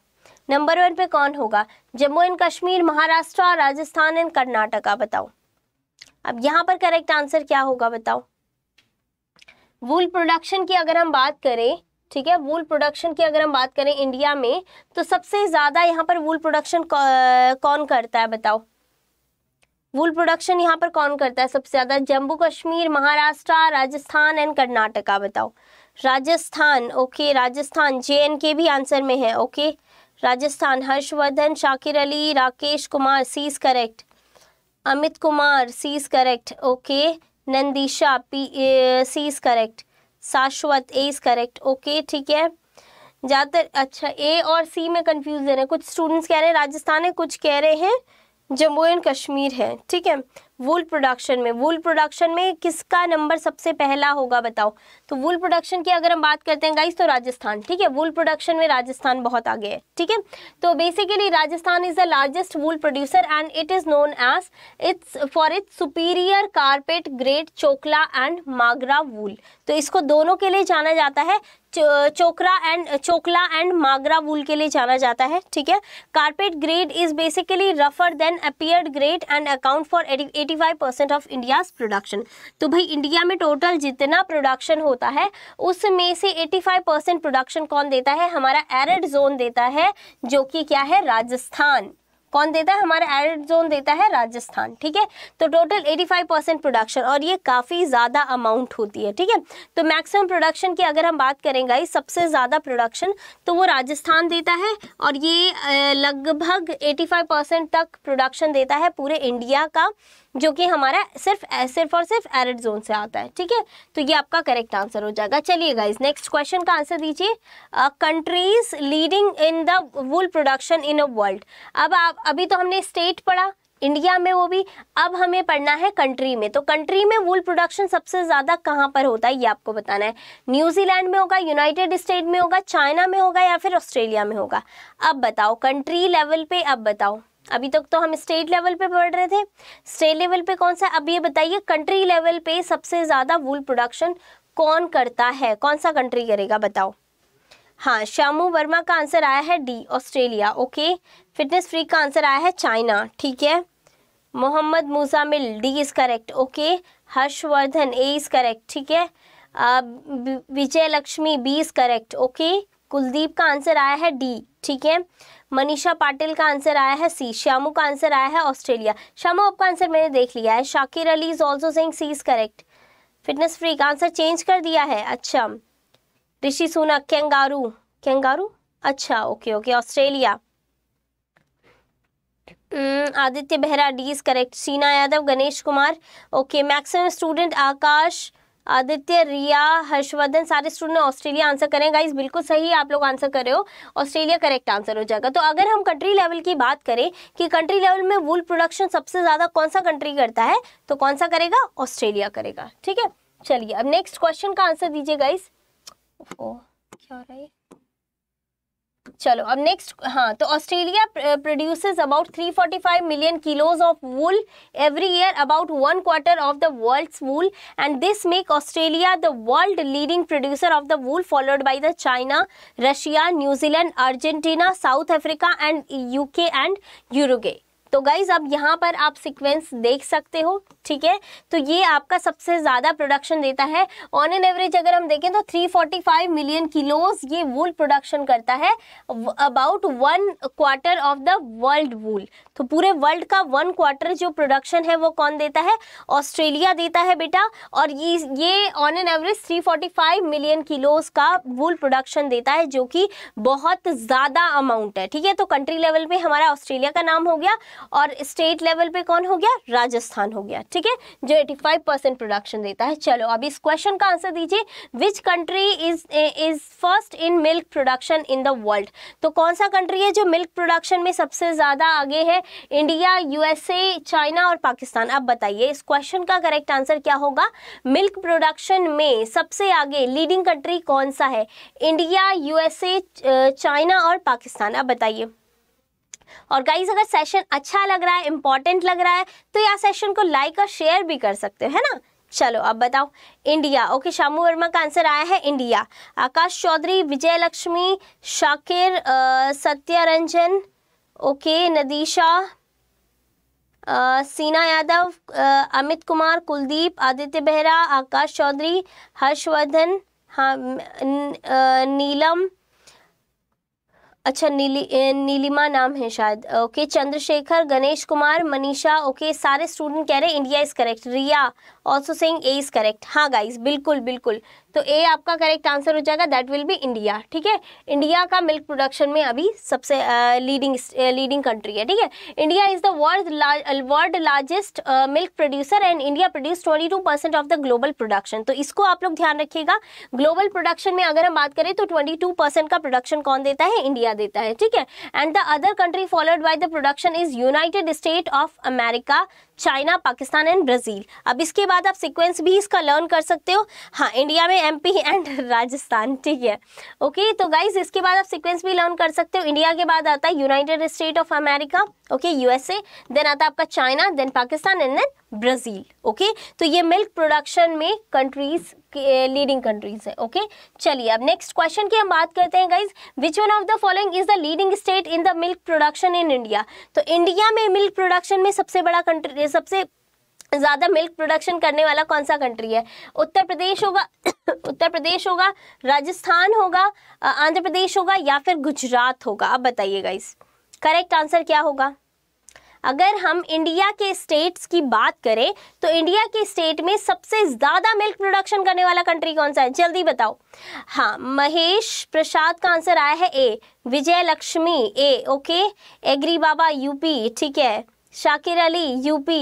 नंबर वन पे कौन होगा जम्मू एंड कश्मीर महाराष्ट्र राजस्थान एंड कर्नाटका बताओ अब यहाँ पर करेक्ट आंसर क्या होगा बताओ वूल प्रोडक्शन की अगर हम बात करें ठीक है वूल प्रोडक्शन की अगर हम बात करें इंडिया में तो सबसे ज़्यादा यहाँ पर वूल प्रोडक्शन कौन करता है बताओ वूल प्रोडक्शन यहाँ पर कौन करता है सबसे ज़्यादा जम्मू कश्मीर महाराष्ट्र राजस्थान एंड कर्नाटका बताओ Rajasthan okay Rajasthan J N K भी आंसर में है okay Rajasthan Harshvardhan Shakir Ali Rakesh Kumar C's correct Amit Kumar C's correct okay Nandisha P C's correct Shashwat A is correct okay ठीक है ज़्यादातर अच्छा ए और सी में कन्फ्यूज़न है कुछ स्टूडेंट्स कह रहे हैं राजस्थान है कुछ कह रहे हैं जम्मू एंड कश्मीर है ठीक है वूल प्रोडक्शन में वूल प्रोडक्शन में किसका नंबर सबसे पहला होगा बताओ तो वूल प्रोडक्शन की अगर हम बात करते हैं गाइस तो राजस्थान ठीक है वूल प्रोडक्शन में राजस्थान बहुत आगे है ठीक है तो basically Rajasthan is the largest wool producer and it is known as its for its superior carpet grade Chokla and Magra wool तो इसको दोनों के लिए जाना जाता है चोकरा एंड चोकला एंड मागरा वूल के लिए जाना जाता है ठीक है कारपेट ग्रेड इज बेसिकली रफर than apparel grade and account for eighty seventy five percent of India's production तो भाई इंडिया में टोटल जितना प्रोडक्शन होता है उसमें से एटी फाइव परसेंट प्रोडक्शन कौन देता है हमारा एरिड जोन देता है जो कि क्या है राजस्थान कौन देता है हमारा एरिड जोन देता है राजस्थान ठीक है तो टोटल 85 परसेंट प्रोडक्शन और ये काफ़ी ज़्यादा अमाउंट होती है ठीक है तो मैक्सिमम प्रोडक्शन की अगर हम बात करेंगे इस सबसे ज़्यादा प्रोडक्शन तो वो राजस्थान देता है और ये लगभग 85 परसेंट तक प्रोडक्शन देता है पूरे इंडिया का जो कि हमारा सिर्फ सिर्फ और सिर्फ एरिड जोन से आता है ठीक है तो ये आपका करेक्ट आंसर हो जाएगा चलिए गाइज नेक्स्ट क्वेश्चन का आंसर दीजिए countries leading in the wool production in a world अब आप अभी तो हमने स्टेट पढ़ा इंडिया में वो भी अब हमें पढ़ना है कंट्री में तो कंट्री में वुल प्रोडक्शन सबसे ज़्यादा कहाँ पर होता है ये आपको बताना है न्यूजीलैंड में होगा यूनाइटेड स्टेट में होगा चाइना में होगा या फिर ऑस्ट्रेलिया में होगा अब बताओ कंट्री लेवल पे अब बताओ अभी तक तो हम स्टेट लेवल पे पढ़ रहे थे स्टेट लेवल पे कौन सा अब ये बताइए कंट्री लेवल पे सबसे ज़्यादा वूल प्रोडक्शन कौन करता है कौन सा कंट्री करेगा बताओ हाँ श्यामू वर्मा का आंसर आया है D Australia okay fitness free का आंसर आया है चाइना ठीक है Mohammad Muzammil D is correct okay Harshvardhan A is correct ठीक है Vijay Lakshmi B is correct okay Kuldeep का आंसर आया है डी ठीक है मनीषा पाटिल का आंसर आया है सी श्यामू का आंसर आया है ऑस्ट्रेलिया श्यामू आपका आंसर मैंने देख लिया है Shakir Ali is also saying C is correct fitness free का आंसर चेंज कर दिया है अच्छा ऋषि सोना कैंगारू कैंगारू अच्छा okay okay Australia hmm, Aditya Behera D is correct Seena Yadav Ganesh Kumar okay maximum student Akash Aditya Riya Harshvardhan सारे स्टूडेंट ऑस्ट्रेलिया आंसर करें गाइज बिल्कुल सही आप लोग आंसर कर रहे हो ऑस्ट्रेलिया करेक्ट आंसर हो जाएगा तो अगर हम कंट्री लेवल की बात करें कि कंट्री लेवल में वूल प्रोडक्शन सबसे ज़्यादा कौन सा कंट्री करता है तो कौन सा करेगा ऑस्ट्रेलिया करेगा ठीक है चलिए अब नेक्स्ट क्वेश्चन का आंसर दीजिए गाइज ओ क्या हो रहा है चलो अब नेक्स्ट हाँ तो Australia produces about 345 million kilos of wool every year about one quarter of the world's wool and this make Australia the world leading producer of the wool followed by the China Russia New Zealand Argentina South Africa and UK and Uruguay तो guys अब यहाँ पर आप sequence देख सकते हो ठीक है तो ये आपका सबसे ज़्यादा प्रोडक्शन देता है ऑन एन एवरेज अगर हम देखें तो 345 मिलियन किलोज ये वूल प्रोडक्शन करता है about one quarter of the world wool तो पूरे वर्ल्ड का वन क्वार्टर जो प्रोडक्शन है वो कौन देता है ऑस्ट्रेलिया देता है बेटा और ये ये on an average 345 million kilos का वूल प्रोडक्शन देता है जो कि बहुत ज़्यादा अमाउंट है ठीक है तो कंट्री लेवल पे हमारा ऑस्ट्रेलिया का नाम हो गया और स्टेट लेवल पे कौन हो गया राजस्थान हो गया ठीक है जो 85 परसेंट प्रोडक्शन देता है चलो अब इस क्वेश्चन का आंसर दीजिए which country is is first in milk production in the world तो कौन सा कंट्री है जो मिल्क प्रोडक्शन में सबसे ज़्यादा आगे है इंडिया यूएसए चाइना और पाकिस्तान अब बताइए इस क्वेश्चन का करेक्ट आंसर क्या होगा मिल्क प्रोडक्शन में सबसे आगे लीडिंग कंट्री कौन सा है इंडिया यूएसए चाइना और पाकिस्तान अब बताइए और गाइज अगर सेशन अच्छा लग रहा है इंपॉर्टेंट लग रहा है तो यह सेशन को लाइक और शेयर भी कर सकते हो है ना चलो अब बताओ इंडिया ओके शामू वर्मा का आंसर आया है इंडिया आकाश चौधरी विजय लक्ष्मी शाकिर सत्यरंजन ओके नदीशा सीना यादव अमित कुमार कुलदीप आदित्य बेहरा आकाश चौधरी हर्षवर्धन हाँ न, न, नीलम अच्छा नीली नीलिमा नाम है शायद ओके चंद्रशेखर गणेश कुमार मनीषा ओके सारे स्टूडेंट कह रहे हैं India is correct Riya also saying A is correct हाँ गाइज बिल्कुल बिल्कुल तो ए आपका करेक्ट आंसर हो जाएगा दैट विल बी इंडिया ठीक है इंडिया का मिल्क प्रोडक्शन में अभी सबसे लीडिंग लीडिंग कंट्री है ठीक है India is the world world largest milk producer and India produce twenty two percent of the global production तो इसको आप लोग ध्यान रखिएगा ग्लोबल प्रोडक्शन में अगर हम बात करें तो ट्वेंटी टू परसेंट का प्रोडक्शन कौन देता है इंडिया देता है ठीक है and the other country followed by the production is United States of America China Pakistan and Brazil अब इसके बाद आप सीक्वेंस भी इसका लर्न कर सकते हो हाँ इंडिया में एमपी एंड राजस्थान ठीक है ओके तो गाइज इसके बाद आप सीक्वेंस भी लर्न कर सकते हो इंडिया के बाद आता है United States of America okay USA then आता है आपका China then Pakistan and then Brazil okay तो ये मिल्क प्रोडक्शन में कंट्रीज लीडिंग कंट्रीज है ओके चलिए अब नेक्स्ट क्वेश्चन की हम बात करते हैं guys which one of the following is the leading state in the milk production in India तो इंडिया में मिल्क प्रोडक्शन में सबसे बड़ा कंट्री सबसे ज़्यादा मिल्क प्रोडक्शन करने वाला कौन सा कंट्री है उत्तर प्रदेश होगा उत्तर प्रदेश होगा राजस्थान होगा आंध्र प्रदेश होगा या फिर गुजरात होगा अब बताइए गाइस करेक्ट आंसर क्या होगा अगर हम इंडिया के स्टेट्स की बात करें तो इंडिया के स्टेट में सबसे ज़्यादा मिल्क प्रोडक्शन करने वाला कंट्री कौन सा है जल्दी बताओ हाँ महेश प्रसाद का आंसर आया है A Vijay Lakshmi A okay agri Baba UP ठीक है Shakir Ali UP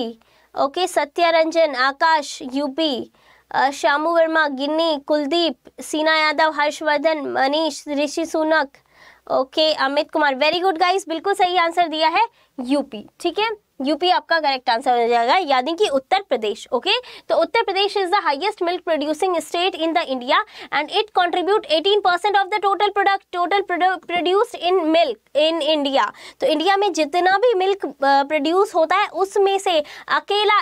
okay Satyaranjan Akash UP Shyamu Verma Ginni Kuldeep Seena Yadav Harshvardhan Manish Rishi Sunak okay Amit Kumar very good guys बिल्कुल सही आंसर दिया है यूपी ठीक है यूपी आपका करेक्ट आंसर हो जाएगा यानी कि उत्तर प्रदेश ओके तो Uttar Pradesh is the highest milk producing state in the India and it contribute eighteen percent of the total product total produced in milk in India तो इंडिया में जितना भी मिल्क प्रोड्यूस होता है उसमें से अकेला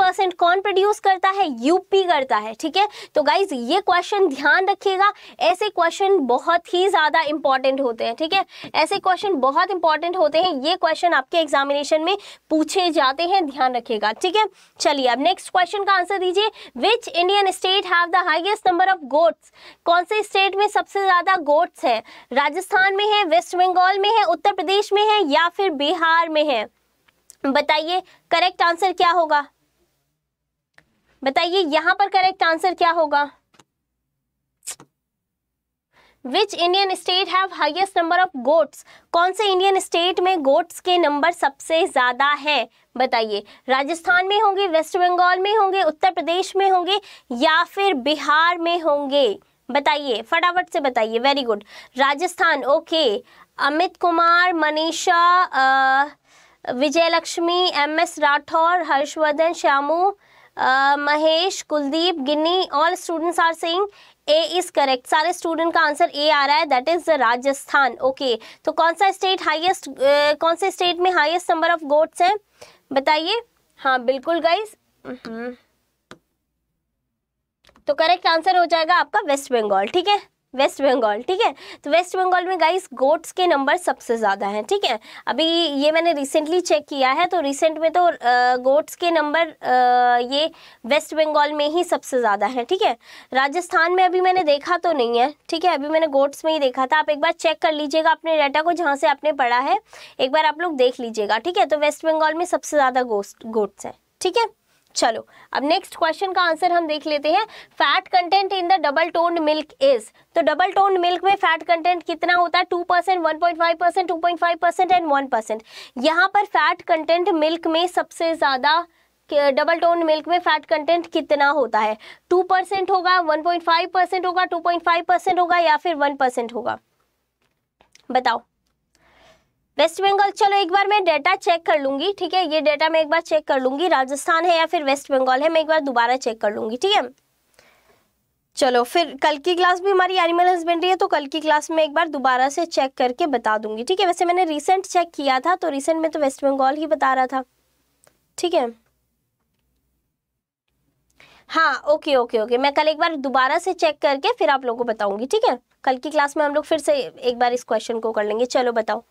परसेंट कौन प्रोड्यूस करता है यूपी करता है ठीक है तो गाइज ये क्वेश्चन ध्यान रखिएगा ऐसे क्वेश्चन बहुत ही ज़्यादा इंपॉर्टेंट होते हैं ठीक है ऐसे क्वेश्चन बहुत इंपॉर्टेंट होते हैं ये क्वेश्चन आपके एग्जामिनेशन में पूछे जाते हैं ध्यान रखिएगा ठीक है चलिए अब नेक्स्ट क्वेश्चन का आंसर दीजिए which Indian state have the highest number of goats कौन से स्टेट में सबसे ज्यादा गोट्स है राजस्थान में है वेस्ट बंगाल में है उत्तर प्रदेश में है या फिर बिहार में है बताइए करेक्ट आंसर क्या होगा बताइए यहां पर करेक्ट आंसर क्या होगा which Indian state have highest number of goats कौन से इंडियन स्टेट में गोट्स के नंबर सबसे ज़्यादा है बताइए राजस्थान में होंगे वेस्ट बंगाल में होंगे उत्तर प्रदेश में होंगे या फिर बिहार में होंगे बताइए फटाफट से बताइए very good Rajasthan okay Amit Kumar Manisha Vijayalakshmi M S Rathore Harshvardhan Shyamu Mahesh Kuldeep Ginni all students are saying A is correct सारे स्टूडेंट का आंसर ए आ रहा है दैट इज राजस्थान ओके तो कौन सा स्टेट हाईएस्ट कौन से स्टेट में हाईएस्ट नंबर ऑफ गोट्स हैं बताइए हाँ बिल्कुल गाइज हम्म. तो करेक्ट आंसर हो जाएगा आपका वेस्ट बंगाल ठीक है वेस्ट बंगाल ठीक है तो वेस्ट बंगाल में गाइस गोट्स के नंबर सबसे ज़्यादा हैं ठीक है अभी ये मैंने रिसेंटली चेक किया है तो रिसेंट में तो गोट्स के नंबर ये वेस्ट बंगाल में ही सबसे ज़्यादा है ठीक है राजस्थान में अभी मैंने देखा तो नहीं है ठीक है अभी मैंने गोट्स में ही देखा था आप एक बार चेक कर लीजिएगा अपने डाटा को जहाँ से आपने पढ़ा है एक बार आप लोग देख लीजिएगा ठीक है तो वेस्ट बंगाल में सबसे ज़्यादा गोट्स हैं ठीक है चलो अब नेक्स्ट क्वेश्चन का आंसर हम देख लेते हैं fat content in the double toned milk is तो डबल टोन्ड मिल्क में फैट कंटेंट कितना होता है two percent one point five percent two point five percent and one percent यहाँ पर फैट कंटेंट मिल्क में सबसे ज़्यादा डबल टोन मिल्क में फैट कंटेंट कितना होता है टू परसेंट होगा वन पॉइंट फाइव परसेंट होगा टू पॉइंट फाइव परसेंट होगा या फिर वन परसेंट होगा बताओ वेस्ट बंगाल चलो एक बार मैं डेटा चेक कर लूंगी ठीक है ये डेटा मैं एक बार चेक कर लूंगी राजस्थान है या फिर वेस्ट बंगाल है मैं एक बार दोबारा चेक कर लूंगी ठीक है चलो फिर कल की क्लास भी हमारी एनिमल हस्बेंड्री है तो कल की क्लास में एक बार दोबारा से चेक करके बता दूंगी ठीक है वैसे मैंने रिसेंट चेक किया था तो रिसेंट में तो वेस्ट बंगाल ही बता रहा था ठीक है हाँ ओके ओके ओके मैं कल एक बार दोबारा से चेक करके फिर आप लोगों को बताऊंगी ठीक है कल की क्लास में हम लोग फिर से एक बार इस क्वेश्चन को कर लेंगे चलो बताओ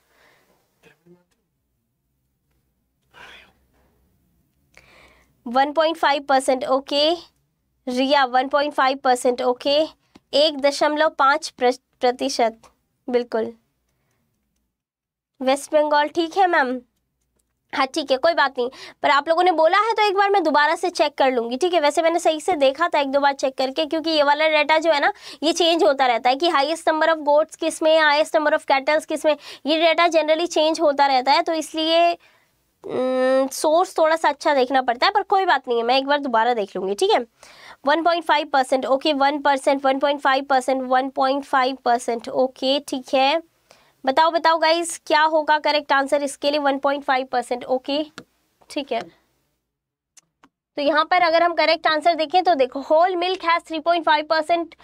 one point five percent okay Riya one point five percent okay एक दशमलव पाँच प्रतिशत बिल्कुल वेस्ट बंगाल ठीक है मैम हाँ ठीक है कोई बात नहीं पर आप लोगों ने बोला है तो एक बार मैं दोबारा से चेक कर लूँगी ठीक है वैसे मैंने सही से देखा था एक दो बार चेक करके क्योंकि ये वाला डाटा जो है ना ये चेंज होता रहता है कि हाईएस्ट नंबर ऑफ गोट्स किस में हाईएस्ट नंबर ऑफ कैटल्स किस में ये डाटा जनरली चेंज होता रहता है तो इसलिए सोर्स हम्म, थोड़ा सा अच्छा देखना पड़ता है पर कोई बात नहीं है मैं एक बार दोबारा देख लूँगी ठीक है 1.5 percent okay 1 percent one percent one percent okay ठीक है बताओ बताओ गाइज क्या होगा करेक्ट आंसर इसके लिए 1.5 परसेंट ओके ठीक है तो यहाँ पर अगर हम करेक्ट आंसर देखें तो देखो whole milk has 3.5 percent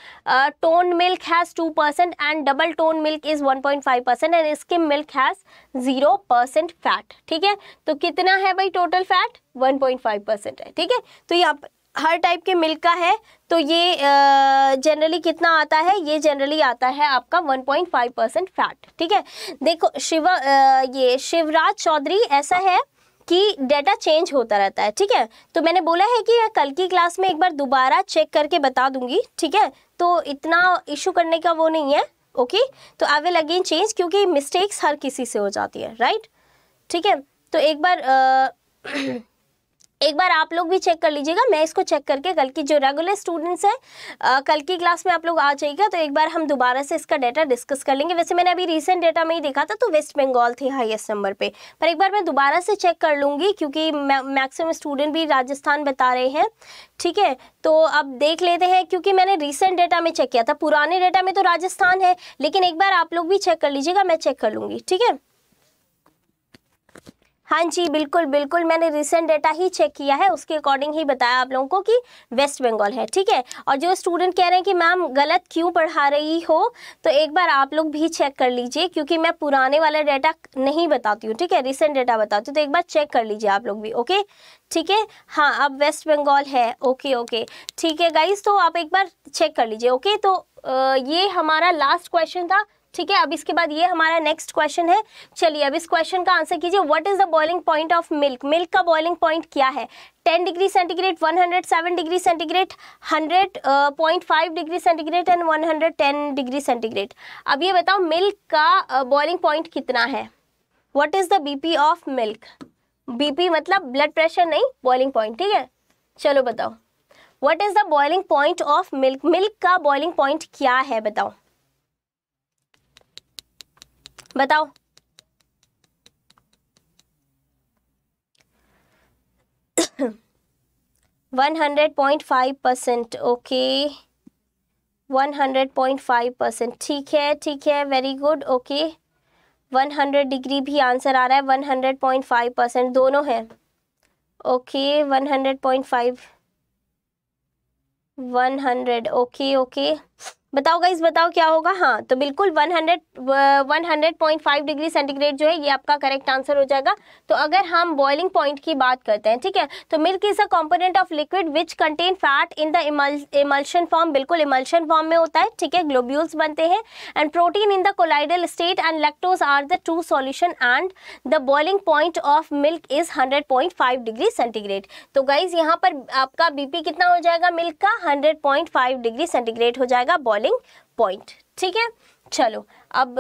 tone milk has 2 percent and double tone milk is 1.5 percent and skim milk has 0 percent fat ठीक है तो कितना है भाई टोटल फैट 1.5 परसेंट है ठीक है तो यहाँ हर टाइप के मिल्क का है तो ये जनरली uh, कितना आता है ये जनरली आता है आपका 1.5 परसेंट फैट ठीक है देखो शिव uh, ये शिवराज चौधरी ऐसा है कि डेटा चेंज होता रहता है ठीक है तो मैंने बोला है कि कल की क्लास में एक बार दोबारा चेक करके बता दूंगी ठीक है तो इतना इशू करने का वो नहीं है ओके तो आई विल अगेन चेंज क्योंकि मिस्टेक्स हर किसी से हो जाती है राइट ठीक है तो एक बार आ, एक बार आप लोग भी चेक कर लीजिएगा मैं इसको चेक करके कल की जो रेगुलर स्टूडेंट्स हैं कल की क्लास में आप लोग आ जाइएगा तो एक बार हम दोबारा से इसका डाटा डिस्कस कर लेंगे वैसे मैंने अभी रिसेंट डेटा में ही देखा था तो वेस्ट बंगाल थी हाईएस्ट नंबर पे पर एक बार मैं दोबारा से चेक कर लूँगी क्योंकि मैक्सिमम स्टूडेंट भी राजस्थान बता रहे हैं ठीक है तो अब देख लेते हैं क्योंकि मैंने रिसेंट डेटा में चेक किया था पुराने डेटा में तो राजस्थान है लेकिन एक बार आप लोग भी चेक कर लीजिएगा मैं चेक कर लूँगी ठीक है हाँ जी बिल्कुल बिल्कुल मैंने रिसेंट डेटा ही चेक किया है उसके अकॉर्डिंग ही बताया आप लोगों को कि वेस्ट बंगाल है ठीक है और जो स्टूडेंट कह रहे हैं कि मैम गलत क्यों पढ़ा रही हो तो एक बार आप लोग भी चेक कर लीजिए क्योंकि मैं पुराने वाला डेटा नहीं बताती हूँ ठीक है रिसेंट डेटा बताती हूँ तो एक बार चेक कर लीजिए आप लोग भी ओके ठीक है हाँ अब वेस्ट बंगाल है ओके ओके ठीक है गाइज तो आप एक बार चेक कर लीजिए ओके तो ये हमारा लास्ट क्वेश्चन था ठीक है अब इसके बाद ये हमारा नेक्स्ट क्वेश्चन है चलिए अब इस क्वेश्चन का आंसर कीजिए what is the boiling point of milk milk का बॉइलिंग पॉइंट क्या है 10 degree centigrade 107 degree centigrade 100.5 degree centigrade and 110 degree centigrade अब ये बताओ मिल्क का बॉइलिंग uh, पॉइंट कितना है what is the B of milk B मतलब ब्लड प्रेशर नहीं बॉइलिंग पॉइंट ठीक है चलो बताओ what is the boiling point of milk milk का बॉइलिंग पॉइंट क्या है बताओ बताओ one hundred point five percent okay one hundred point five percent ठीक है ठीक है very good okay one hundred degree भी आंसर आ रहा है one hundred point five percent दोनों हैं okay one hundred point five one hundred okay okay बताओ गाइज बताओ क्या होगा हाँ तो बिल्कुल 100 100.5 uh, डिग्री सेंटीग्रेड जो है ये आपका करेक्ट आंसर हो जाएगा तो अगर हम बॉइलिंग पॉइंट की बात करते हैं ठीक है तो milk is a component of liquid which contain fat in the emulsion form बिल्कुल इमल्शन फॉर्म में होता है ठीक है ग्लोब्यूल्स बनते हैं and protein in the colloidal state and lactose are the true solution and the boiling point of milk is hundred degree centigrade तो guys यहाँ पर आपका बीपी कितना हो जाएगा मिल्क का हंड्रेड डिग्री सेंटीग्रेड हो जाएगा बॉइलिंग बॉइलिंग पॉइंट ठीक है चलो अब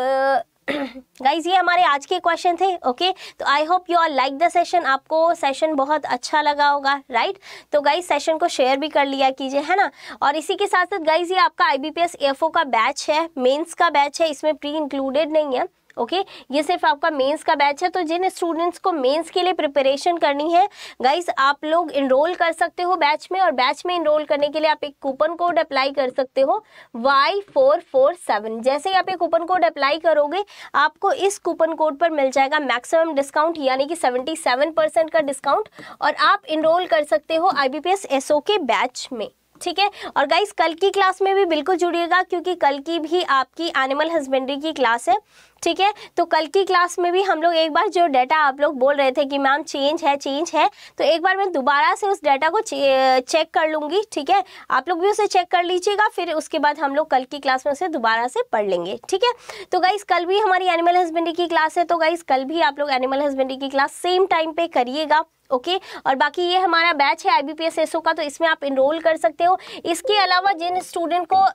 गाइज ये हमारे आज के क्वेश्चन थे ओके तो I hope you are like the session आपको सेशन बहुत अच्छा लगा होगा राइट तो गाइज सेशन को शेयर भी कर लिया कीजिए है ना और इसी के साथ साथ गाइज ये आपका आई बी का बैच है मेंस का बैच है इसमें प्री इंक्लूडेड नहीं है ओके ये सिर्फ आपका मेंस का बैच है तो जिन स्टूडेंट्स को मेंस के लिए प्रिपरेशन करनी है गाइस आप लोग इनरोल कर सकते हो बैच में और बैच में इनरोल करने के लिए आप एक कूपन कोड अप्लाई कर सकते हो वाई फोर फोर सेवन जैसे ही आप एक कूपन कोड अप्लाई करोगे आपको इस कूपन कोड पर मिल जाएगा मैक्सिमम डिस्काउंट यानी कि सेवेंटी सेवन परसेंट का डिस्काउंट और आप इनरोल कर सकते हो आई बी पी एस के बैच में ठीक है और गाइस कल की क्लास में भी बिल्कुल जुड़िएगा क्योंकि कल की भी आपकी एनिमल हस्बेंड्री की क्लास है ठीक है तो कल की क्लास में भी हम लोग एक बार जो डाटा आप लोग बोल रहे थे कि मैम चेंज है चेंज है तो एक बार मैं दोबारा से उस डाटा को चेक कर लूँगी ठीक है आप लोग भी उसे चेक कर लीजिएगा फिर उसके बाद हम लोग कल की क्लास में उसे दोबारा से पढ़ लेंगे ठीक है तो गाइज़ कल भी हमारी एनिमल हस्बेंड्री की क्लास है तो गाइज़ कल भी आप लोग एनिमल हस्बेंड्री की क्लास सेम टाइम पे करिएगा ओके okay? और बाकी ये हमारा बैच है आईबीपीएस एसओ का तो इसमें आप इनरोल कर सकते हो इसके अलावा जिन स्टूडेंट को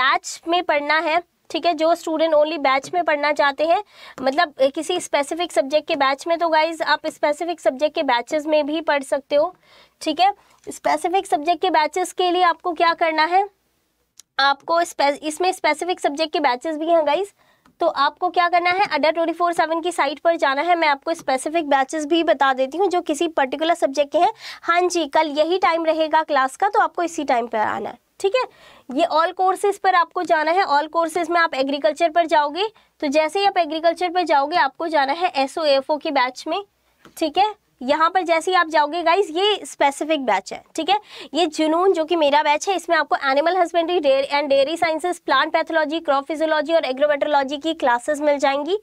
बैच में पढ़ना है ठीक है जो स्टूडेंट ओनली बैच में पढ़ना चाहते हैं मतलब किसी स्पेसिफिक सब्जेक्ट के बैच में तो गाइज आप स्पेसिफिक सब्जेक्ट के बैचेस में भी पढ़ सकते हो ठीक है स्पेसिफिक सब्जेक्ट के बैचेस के लिए आपको क्या करना है आपको इसमें स्पेसिफिक सब्जेक्ट के बैचेस भी हैं गाइज़ तो आपको क्या करना है अड्डा ट्वेंटी फोर सेवन की साइट पर जाना है मैं आपको स्पेसिफिक बैचेस भी बता देती हूँ जो किसी पर्टिकुलर सब्जेक्ट के हैं हाँ जी कल यही टाइम रहेगा क्लास का तो आपको इसी टाइम पर आना है ठीक है ये ऑल कोर्सेज पर आपको जाना है ऑल कोर्सेज में आप एग्रीकल्चर पर जाओगे तो जैसे ही आप एग्रीकल्चर पर जाओगे आपको जाना है एस ओ के बैच में ठीक है यहाँ पर जैसे ही आप जाओगे गाइज ये स्पेसिफिक बैच है ठीक है ये जुनून जो कि मेरा बैच है इसमें आपको animal husbandry and dairy sciences plant pathology crop physiology और एग्रोबेट्रोलॉजी की क्लासेस मिल जाएंगी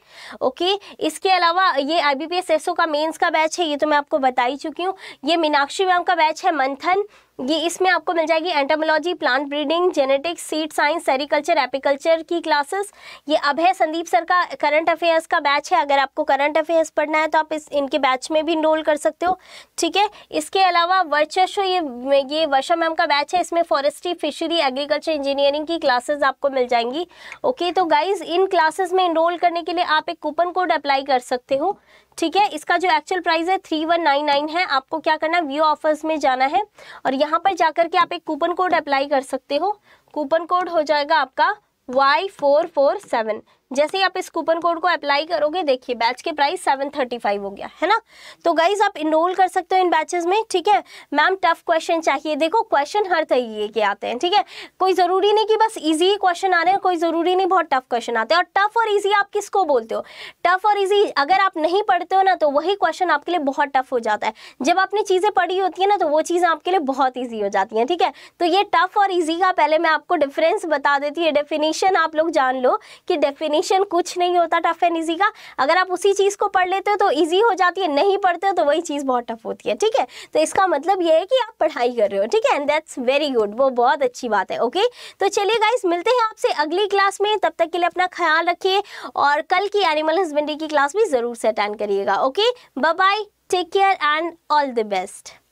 ओके इसके अलावा ये I B P S S O का मेन्स का बैच है ये तो मैं आपको बता ही चुकी हूँ ये मीनाक्षी मैम का बैच है मंथन ये इसमें आपको मिल जाएगी entomology plant breeding genetics seed science sericulture apiculture की क्लासेस ये अब है संदीप सर का करंट अफेयर्स का बैच है अगर आपको करंट अफेयर्स पढ़ना है तो आप इस इनके बैच में भी इनरोल कर सकते हो ठीक है इसके अलावा वर्चस्व ये ये वर्षा मैम का बैच है इसमें फॉरेस्ट्री फिशरी एग्रीकल्चर इंजीनियरिंग की क्लासेज आपको मिल जाएंगी ओके तो गाइज इन क्लासेज में इनरोल करने के लिए आप एक कूपन कोड अप्लाई कर सकते हो ठीक है इसका जो एक्चुअल प्राइस है थ्री वन नाइन नाइन है आपको क्या करना है व्यू ऑफर्स में जाना है और यहाँ पर जाकर के आप एक कूपन कोड अप्लाई कर सकते हो कूपन कोड हो जाएगा आपका वाई फोर फोर सेवन जैसे ही आप इस कूपन कोड को अप्लाई करोगे देखिए बैच के प्राइस सेवन थर्टी फाइव हो गया है ना तो गाइज आप इनरोल कर सकते हो इन बैचेस में ठीक है मैम टफ क्वेश्चन चाहिए देखो क्वेश्चन हर तरीके के आते हैं ठीक है कोई ज़रूरी नहीं कि बस ईजी ही क्वेश्चन आ रहे हैं कोई ज़रूरी नहीं बहुत टफ क्वेश्चन आते हैं और टफ और ईजी आप किसको बोलते हो टफ और ईजी अगर आप नहीं पढ़ते हो ना तो वही क्वेश्चन आपके लिए बहुत टफ हो जाता है जब आपने चीज़ें पढ़ी होती है ना तो वो चीज़ें आपके लिए बहुत ईजी हो जाती हैं ठीक है तो ये टफ और ईजी का पहले मैं आपको डिफरेंस बता देती है डेफिनेशन आप लोग जान लो कि डेफिनेशन डेफिनेशन कुछ नहीं होता टफ एंड ईजी का अगर आप उसी चीज़ को पढ़ लेते हो तो ईजी हो जाती है नहीं पढ़ते हो तो वही चीज़ बहुत टफ होती है ठीक है तो इसका मतलब ये है कि आप पढ़ाई कर रहे हो ठीक है एंड दैट्स वेरी गुड वो बहुत अच्छी बात है ओके तो चलिए गाइस मिलते हैं आपसे अगली क्लास में तब तक के लिए अपना ख्याल रखिए और कल की एनिमल हस्बेंड्री की क्लास भी ज़रूर से अटेंड करिएगा okay bye bye take care and all the best